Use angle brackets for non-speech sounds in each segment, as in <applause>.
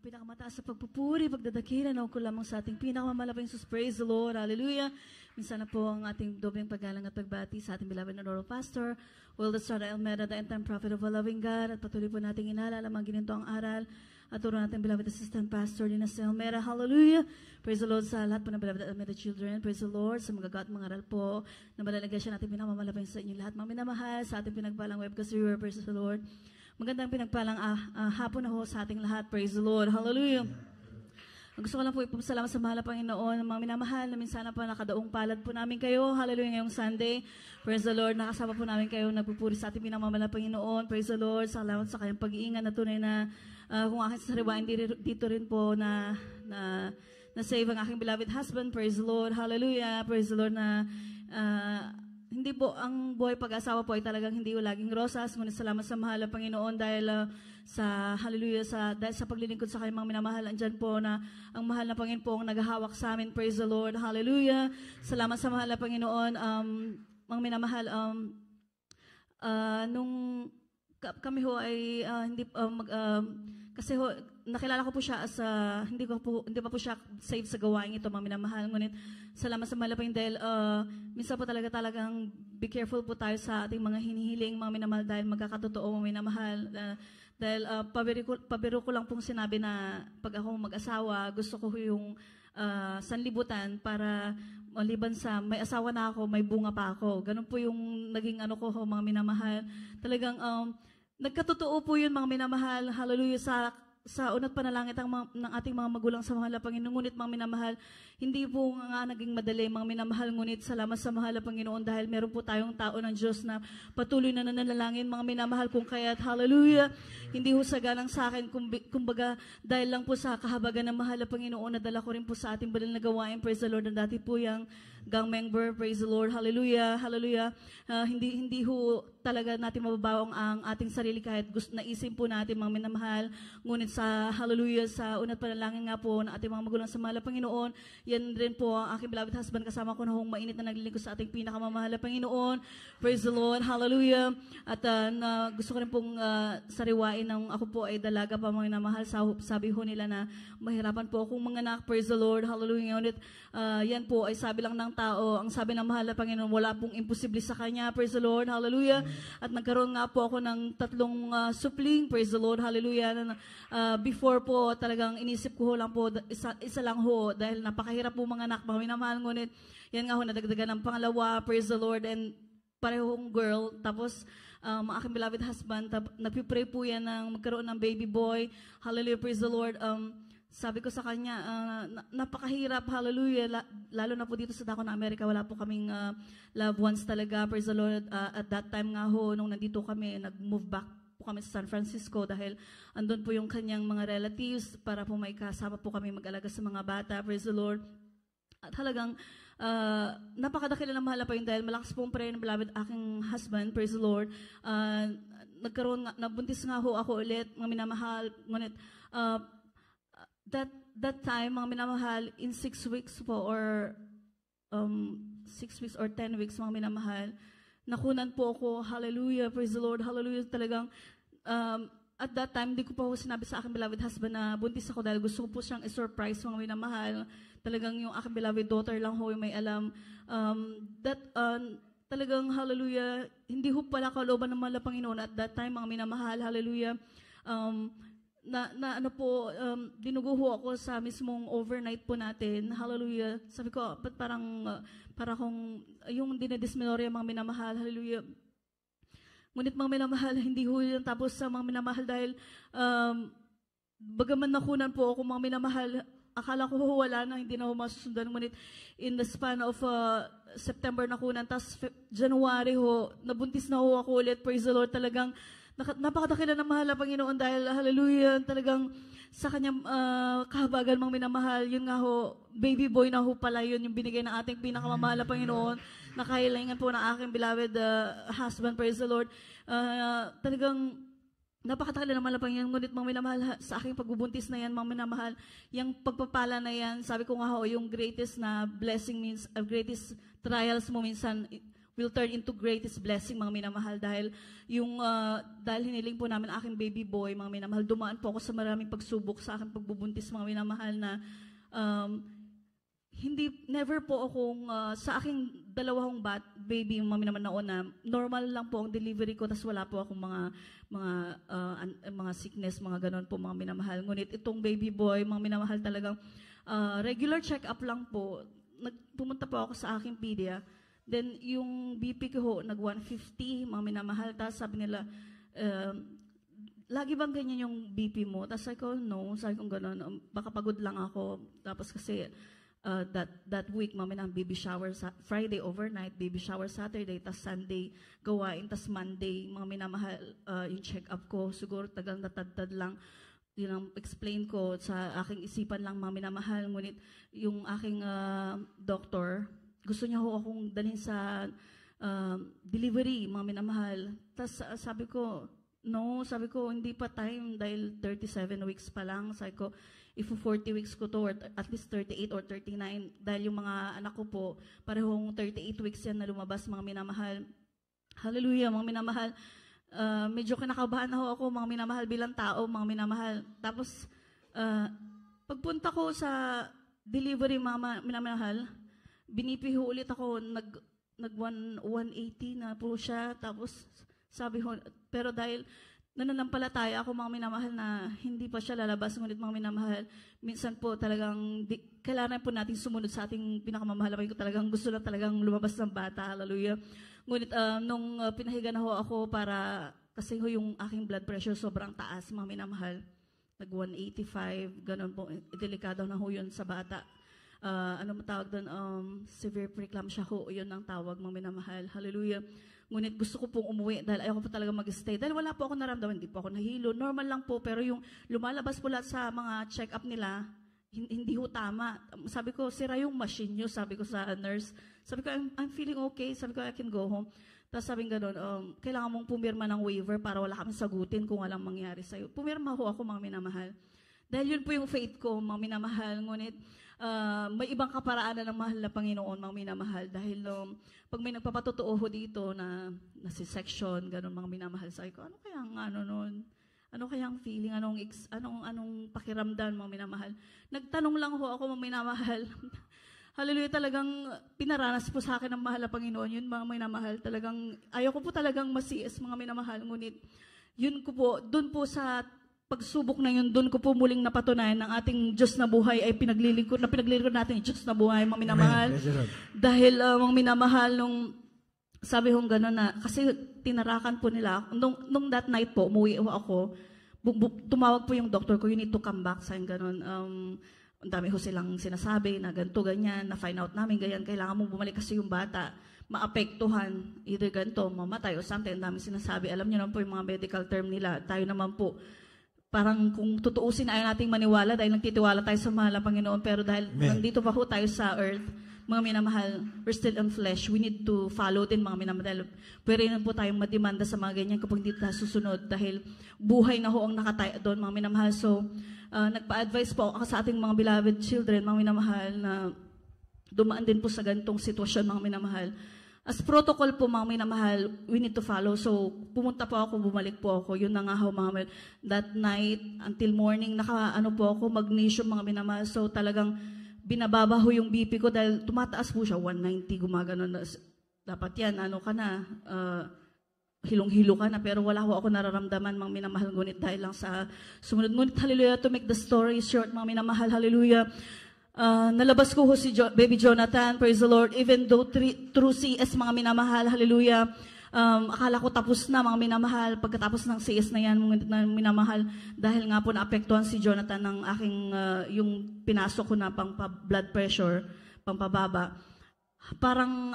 ang pinakamataas sa pagpupuri, pagdadakila na ko lamang sa ating pinakamalabing sus. Praise the Lord. Hallelujah. Minsan na po ang ating dobling paggalang at pagbati sa ating beloved na Roro Pastor, Will the Star Elmeda, the end-time prophet of a loving God. At patuloy po nating inalala mga ginito ang aral at turo natin beloved assistant pastor Dina Selmera. Hallelujah. Praise the Lord sa lahat po ng beloved Elmeda children. Praise the Lord sa mga God, mga aral po na malalagay siya natin pinakamalabing sa inyo lahat. Mga minamahal sa ating pinagbalang webcast viewer. Praise the Lord. Magandang pinagpalang ah, ah, hapon na ho sa ating lahat. Praise the Lord. Hallelujah. Gusto ko lang po ipapasalamat sa mahal na Panginoon, ang mga minamahal na minsan pa nakadaong palad po namin kayo. Hallelujah ngayong Sunday. Praise the Lord. Nakasama po namin kayo. Nagpupuri sa ating minamahal na Panginoon. Praise the Lord. Salamat sa kayong pag-iingat na tunay na uh, kung aking sariwain dito rin po na, na na-save ang aking beloved husband. Praise the Lord. Hallelujah. Praise the Lord na uh, hindi po, ang buhay pag-asawa po ay talagang hindi po laging rosas. Ngunit salamat sa mahal na Panginoon dahil uh, sa hallelujah, sa, dahil sa paglilingkod sa kanyang mga minamahal, Andiyan po na ang mahal na Panginoon po ang naghahawak sa amin. Praise the Lord. Hallelujah. Salamat sa mahal na Panginoon. Um, mga minamahal, um, uh, nung kami ho ay uh, hindi uh, mag, uh, kasi ho, nakilala ko po siya as a, hindi ko po hindi pa po siya save sa gawain ito mga minamahal ngunit salamat sa malapayang dahil uh, minsan po talaga talagang be careful po tayo sa ating mga hinihiling mga minamahal dahil magkakatotoo mga minamahal uh, dahil uh, pabiro ko, pabiro ko lang pong sinabi na pag ako mag-asawa gusto ko yung uh, sanlibutan para maliban sa may asawa na ako may bunga pa ako ganun po yung naging ano ko mga minamahal talagang um, Nagkatotoo po yun mga minamahal. Hallelujah sa sa unang panalangit ang mga, ng ating mga magulang sa mahal na Panginoon. Ngunit mga minamahal, hindi po nga naging madali mga minamahal. Ngunit salamat sa mahal na Panginoon dahil meron po tayong tao ng Diyos na patuloy na nananalangin mga minamahal kung at hallelujah. Hindi ho sagalang sa akin kumbaga dahil lang po sa kahabagan ng mahal na Panginoon na dala ko rin po sa ating banal na gawain. Praise the Lord na dati po yung gang member. Praise the Lord. Hallelujah. Hallelujah. Uh, hindi, hindi ho talaga natin mababaong ang ating sarili kahit gusto isip po natin mga minamahal. Ngunit sa hallelujah, sa unat panalangin nga po ng ating mga magulang sa mahal Panginoon, yan rin po ang aking beloved husband kasama ko na hong mainit na naglilingkod sa ating pinakamamahal Panginoon. Praise the Lord. Hallelujah. At uh, na, gusto ko rin pong uh, sariwain ng ako po ay dalaga pa mga minamahal. Sa, sabi ho nila na mahirapan po akong mga anak. Praise the Lord. Hallelujah. Ngunit uh, yan po ay sabi lang ng ng tao. Ang sabi ng mahal na Panginoon, wala pong imposible sa Kanya. Praise the Lord. Hallelujah. At nagkaroon nga po ako ng tatlong uh, supling. Praise the Lord. Hallelujah. Uh, before po, talagang inisip ko lang po, isa, isa lang ho, dahil napakahirap po mga anak, mga minamahal. Ngunit, yan nga ho, nadagdagan ng pangalawa. Praise the Lord. And parehong girl. Tapos, um, aking beloved husband, tap, nagpipray po yan ng magkaroon ng baby boy. Hallelujah. Praise the Lord. Um, sabi ko sa kanya, uh, napakahirap, hallelujah, lalo na po dito sa Dako na Amerika, wala po kaming uh, loved ones talaga, praise the Lord. Uh, at that time nga ho, nung nandito kami, nag-move back po kami sa San Francisco dahil andun po yung kanyang mga relatives para po may kasama po kami mag-alaga sa mga bata. Praise the Lord. At halagang uh, napakadakila ng mahala pa yun dahil malakas pong prayer ng beloved aking husband, praise the Lord. Uh, nagkaroon nga, nabuntis nga ho ako ulit, mga minamahal, ngunit uh, that that time, mga minamahal, in six weeks po or um, six weeks or ten weeks, mga minamahal, nakunan po ako, hallelujah, praise the Lord, hallelujah, talagang, um, at that time, di ko pa po sinabi sa aking beloved husband na buntis ako dahil gusto ko po siyang i-surprise, mga minamahal. Talagang yung aking beloved daughter lang ho yung may alam. Um, that, um, talagang hallelujah, hindi ho pala kalooban ng mala Panginoon at that time, mga minamahal, hallelujah. Um, na, na ano po, um, dinuguho ako sa mismong overnight po natin. Hallelujah. Sabi ko, ba't parang, uh, para kong, yung dinedismenorya mga minamahal, hallelujah. Ngunit mga minamahal, <laughs> hindi ho yun tapos sa mga minamahal dahil um, bagaman nakunan po ako mga minamahal, akala ko wala na, hindi na ho masusundan. Ngunit in the span of uh, September nakunan, tapos January ho, nabuntis na ho ako ulit. Praise the Lord, talagang napakadakila ng mahal ang Panginoon dahil hallelujah, talagang sa kanyang uh, kahabagan mong minamahal, yun nga ho, baby boy na ho pala yun, yung binigay ng ating pinakamamahal na Panginoon, nakailangan po ng aking beloved uh, husband, praise the Lord. Uh, talagang napakatakala naman lang yan, ngunit mga minamahal sa aking pagbubuntis na yan, mga minamahal, yung pagpapala na yan, sabi ko nga ho, yung greatest na blessing means, uh, greatest trials mo minsan, will turn into greatest blessing, mga minamahal. Dahil, yung, uh, dahil hiniling po namin aking baby boy, mga minamahal, dumaan po ako sa maraming pagsubok sa aking pagbubuntis, mga minamahal, na um, hindi, never po akong, uh, sa aking dalawang bat, baby yung mami naman noon na normal lang po ang delivery ko, tas wala po akong mga, mga, uh, an, mga sickness, mga ganon po, mga minamahal. Ngunit itong baby boy, mga minamahal talagang, uh, regular check-up lang po. Nagpumunta po ako sa aking pedia, Then yung BP ko ho, nag 150, mga minamahal. Tapos sabi nila, uh, lagi bang ganyan yung BP mo? Tapos sabi ko, no. Sabi ko gano'n, um, baka pagod lang ako. Tapos kasi uh, that, that week, mamaya na baby shower, sa Friday overnight, baby shower Saturday, tas Sunday gawain, tas Monday, mga minamahal uh, yung check-up ko. Siguro tagang natadtad lang yun ang explain ko sa aking isipan lang mga minamahal. Ngunit yung aking uh, doctor, gusto niya ho akong dalhin sa uh, delivery, mga minamahal. Tapos uh, ah, sabi ko, no, sabi ko, hindi pa time dahil 37 weeks pa lang. Sabi ko, if 40 weeks ko to or at least 38 or 39 dahil yung mga anak ko po, parehong 38 weeks yan na lumabas, mga minamahal. Hallelujah, mga minamahal. Uh, medyo kinakabahan ho ako, mga minamahal bilang tao, mga minamahal. Tapos, uh, pagpunta ko sa delivery, mga minamahal, binipi ho ulit ako, nag, nag 180 na po siya. Tapos sabi ho, pero dahil nananampalataya ako mga minamahal na hindi pa siya lalabas. Ngunit mga minamahal, minsan po talagang di, kailangan po natin sumunod sa ating pinakamamahal. Ko talagang gusto lang talagang lumabas ng bata. Hallelujah. Ngunit um, nung uh, pinahiga na ho ako para kasi ho yung aking blood pressure sobrang taas mga minamahal. Nag 185, ganun po. Eh, delikado na ho yun sa bata uh, ano matawag doon, um, severe preeclampsia ho, yun ang tawag mga minamahal. Hallelujah. Ngunit gusto ko pong umuwi dahil ayoko po talaga mag-stay. Dahil wala po ako naramdaman, hindi po ako nahilo. Normal lang po, pero yung lumalabas po lahat sa mga check-up nila, hindi ho tama. Sabi ko, sira yung machine nyo, sabi ko sa nurse. Sabi ko, I'm, I'm feeling okay. Sabi ko, I can go home. Tapos sabi ganun, um, kailangan mong pumirma ng waiver para wala kami sagutin kung walang mangyari sa'yo. Pumirma ho ako, mga minamahal. Dahil yun po yung faith ko, mga minamahal. Ngunit, uh, may ibang kaparaanan ng mahal na Panginoon, mga minamahal. Dahil um, pag may nagpapatotoo ho dito na, na si section, ganun mga minamahal sa ko, ano kaya ang ano nun? Ano kaya ang feeling? Anong, ex, anong, anong pakiramdam, mga minamahal? Nagtanong lang ho ako, mga minamahal. <laughs> Hallelujah, talagang pinaranas po sa akin ng mahal na Panginoon. Yun, mga minamahal, talagang, ayoko po talagang masiis, mga minamahal. Ngunit, yun ko po, doon po sa pagsubok na yun, doon ko po muling napatunayan ng ating Diyos na buhay ay pinaglilingkod, na pinaglilingkod natin yung Diyos na buhay, mga minamahal. Amen. Dahil uh, mga minamahal, nung sabi hong gano'n na, kasi tinarakan po nila, nung, nung that night po, umuwi ako, bu- bu- tumawag po yung doctor ko, you need to come back, sa gano'n. Um, ang dami ko silang sinasabi na ganito, ganyan, na-find out namin, ganyan, kailangan mo bumalik kasi yung bata maapektuhan, either ganito, mamatay o something, ang dami sinasabi. Alam niyo naman po yung mga medical term nila. Tayo naman po, parang kung tutuusin ayaw nating maniwala dahil nagtitiwala tayo sa mahal na Panginoon pero dahil Amen. nandito pa ho tayo sa earth, mga minamahal, we're still in flesh. We need to follow din mga minamahal. Pwede rin po tayong madimanda sa mga ganyan kapag dito tayo susunod dahil buhay na ho ang nakataya doon mga minamahal. So, uh, nagpa-advise po ako sa ating mga beloved children, mga minamahal, na dumaan din po sa gantong sitwasyon mga minamahal As protocol po, na mahal, we need to follow. So, pumunta po ako, bumalik po ako. Yun na nga ho, mga That night, until morning, naka, ano po ako, magnesium, mga minamahal. So, talagang binababa ho yung BP ko dahil tumataas po siya, 190, gumagano. Dapat yan, ano ka na, uh, hilong-hilo ka na, pero wala ko ako nararamdaman, mga minamahal, ngunit dahil lang sa sumunod. Ngunit, hallelujah, to make the story short, mga minamahal, hallelujah, Uh, nalabas ko ho si jo- Baby Jonathan, praise the Lord, even though tri- through CS mga minamahal, hallelujah, um, akala ko tapos na mga minamahal, pagkatapos ng CS na yan, mga minamahal, dahil nga po naapektuhan si Jonathan ng aking, uh, yung pinasok ko na pang blood pressure, pang pababa. Parang,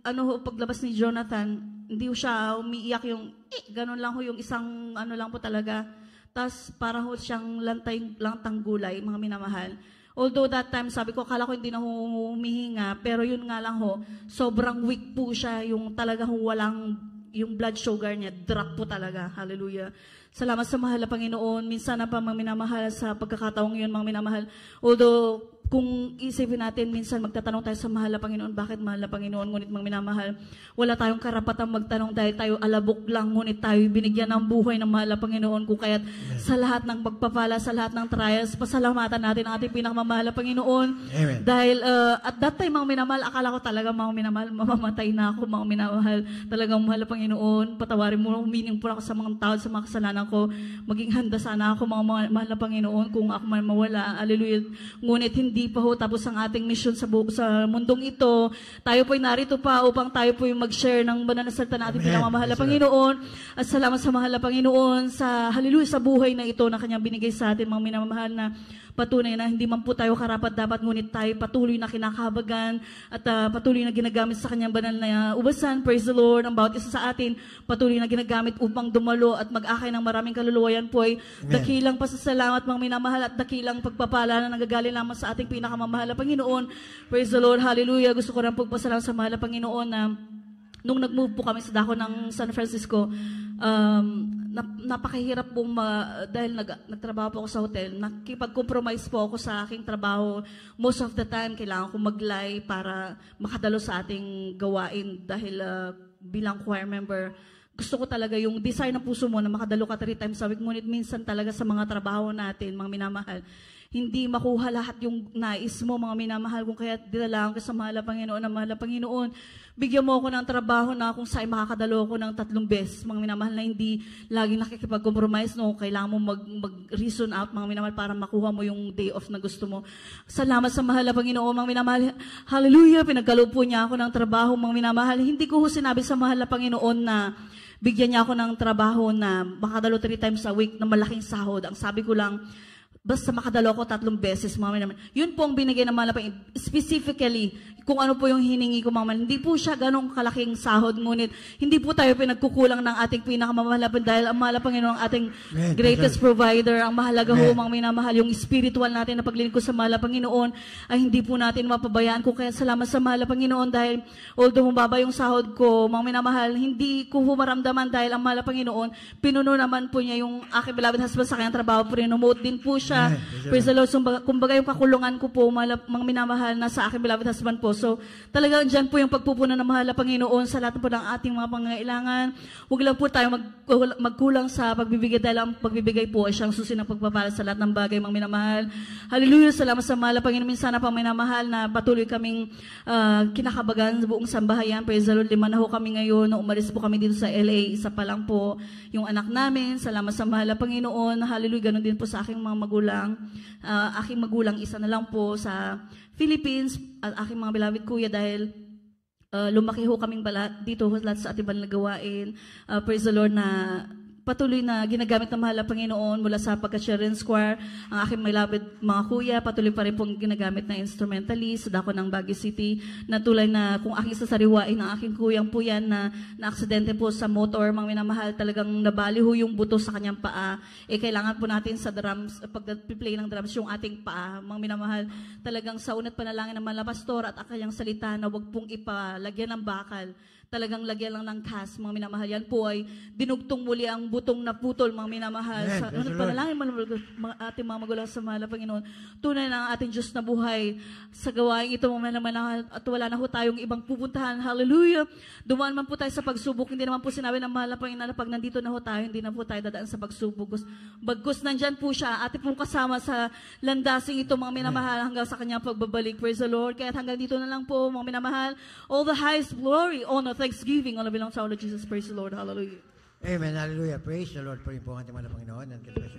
ano ho, paglabas ni Jonathan, hindi ho siya umiiyak yung, eh, ganun lang ho, yung isang, ano lang po talaga, tas para ho siyang lantay, lantang gulay, mga minamahal. Although that time, sabi ko, kala ko hindi na humihinga, pero yun nga lang ho, sobrang weak po siya, yung talaga ho walang, yung blood sugar niya, drop po talaga. Hallelujah. Salamat sa mahal na Panginoon. Minsan na pa mga minamahal sa pagkakataong yun, mga minamahal. Although, kung isipin natin, minsan magtatanong tayo sa mahal na Panginoon, bakit mahal na Panginoon, ngunit mang minamahal. Wala tayong karapatang magtanong dahil tayo alabok lang, ngunit tayo binigyan ng buhay ng mahal na Panginoon. Kung kaya't Amen. sa lahat ng pagpapala, sa lahat ng trials, pasalamatan natin ang ating pinakamamahal na Panginoon. Amen. Dahil uh, at that time, mang minamahal, akala ko talaga mang minamahal, <laughs> mamamatay na ako, mang minamahal, talagang mahal na Panginoon. Patawarin mo, humiling po ako sa mga tao, sa mga kasalanan ko. Maging handa sana ako, mga mahal na Panginoon, kung ako man mawala. Hallelujah. Ngunit hindi hindi pa ho tapos ang ating misyon sa, bu- sa mundong ito. Tayo po'y narito pa upang tayo po'y mag-share ng banal na salita natin pinamamahal na yes, Panginoon. At salamat sa mahal na Panginoon sa hallelujah sa buhay na ito na kanyang binigay sa atin mga minamahal na patunay na hindi man po tayo karapat dapat ngunit tayo patuloy na kinakabagan at uh, patuloy na ginagamit sa kanyang banal na ubasan. Praise the Lord. Ang bawat isa sa atin patuloy na ginagamit upang dumalo at mag-akay ng maraming kaluluwayan po ay dakilang pasasalamat mga minamahal at dakilang pagpapala na nagagaling lamang sa ating ating pinakamamahal na Panginoon. Praise the Lord. Hallelujah. Gusto ko rin pagpasalam sa mahal na Panginoon na nung nag-move po kami sa dako ng San Francisco, um, napakahirap po ma, dahil nag, nagtrabaho po ako sa hotel, nakipag-compromise po ako sa aking trabaho. Most of the time, kailangan kong maglay para makadalo sa ating gawain dahil uh, bilang choir member, gusto ko talaga yung desire ng puso mo na makadalo ka three times a week. Ngunit minsan talaga sa mga trabaho natin, mga minamahal, hindi makuha lahat yung nais mo, mga minamahal kong kaya dilalaan ka sa mahal na Panginoon, ang mahal na Panginoon. Bigyan mo ako ng trabaho na kung sa'yo makakadalo ko ng tatlong beses, mga minamahal na hindi laging nakikipag-compromise, no? Kailangan mo mag, mag-reason out, mga minamahal, para makuha mo yung day off na gusto mo. Salamat sa mahal na Panginoon, mga minamahal. Hallelujah, pinagkalob niya ako ng trabaho, mga minamahal. Hindi ko sinabi sa mahal na Panginoon na bigyan niya ako ng trabaho na makadalo three times a week na malaking sahod. Ang sabi ko lang, Basta makadalo ko tatlong beses, mami naman. Yun po ang binigay ng mga Specifically, kung ano po yung hiningi ko mama. Hindi po siya ganong kalaking sahod, ngunit hindi po tayo pinagkukulang ng ating pinakamamahalapan dahil ang mahal Panginoon ang ating Amen. greatest Amen. provider. Ang mahalaga Amen. ho, mga minamahal, yung spiritual natin na paglilingkod sa mahal Panginoon ay hindi po natin mapabayaan ko. Kaya salamat sa mahal Panginoon dahil although mababa yung sahod ko, mga minamahal, hindi ko maramdaman dahil ang mahal Panginoon, pinuno naman po niya yung aking beloved husband sa kanyang trabaho. Prinumote din po siya. Amen. Praise the Lord. Kumbaga yung kakulungan ko po, mga minamahal, na sa aking beloved husband po, So, talagang dyan po yung pagpupunan ng mahal na Panginoon sa lahat po ng ating mga pangailangan. Huwag lang po tayo mag, magkulang sa pagbibigay dahil ang pagbibigay po ay siyang susi ng pagpapala sa lahat ng bagay, mga minamahal. Hallelujah, salamat sa mahal na Panginoon. Sana pang minamahal na patuloy kaming uh, kinakabagan sa buong sambahayan. Praise the Lord, lima na ho kami ngayon. Nung umalis po kami dito sa LA, isa pa lang po yung anak namin. Salamat sa mahal na Panginoon. Hallelujah, ganun din po sa aking mga magulang. Uh, aking magulang, isa na lang po sa Philippines, ang aking mga beloved kuya dahil uh, lumaki ho kaming bala, dito ho lahat sa atibang nagawain. Uh, ah, praise the Lord na patuloy na ginagamit ng mahalang Panginoon mula sa pagka-Sharon Square, ang aking malapit mga kuya, patuloy pa rin pong ginagamit na instrumentalist, sa dako ng Baguio City, na tulay na kung aking sasariwain ang aking kuyang po yan na naaksidente po sa motor, mga minamahal, talagang nabali ho yung buto sa kanyang paa. Eh, kailangan po natin sa drums, pag-play ng drums, yung ating paa, mga minamahal, talagang sa unat panalangin ng mga at ang salita na wag pong ipalagyan ng bakal Talagang lagyan lang ng cast, mga minamahal. Yan po ay dinugtong muli ang butong na putol, mga minamahal. Amen. Sa, ano, panalangin man mga ating mga magulang sa mahal Panginoon. Tunay na ang ating Diyos na buhay sa gawain ito, mga minamahal. At wala na ho tayong ibang pupuntahan. Hallelujah. Dumaan man po tayo sa pagsubok. Hindi naman po sinabi ng mahal na Panginoon na pag nandito na ho tayo, hindi na po tayo dadaan sa pagsubok. Bagkus, nandyan po siya. Ate pong kasama sa landasing ito, mga minamahal, hanggang sa kanyang pagbabalik. Praise the Lord. Kaya hanggang dito na lang po, mga minamahal. All the highest glory, honor, thanksgiving, all bilang sa ulo Jesus. Praise the Lord. Hallelujah. Amen. Hallelujah. Praise the Lord. Purihin po ang ating mga Panginoon. And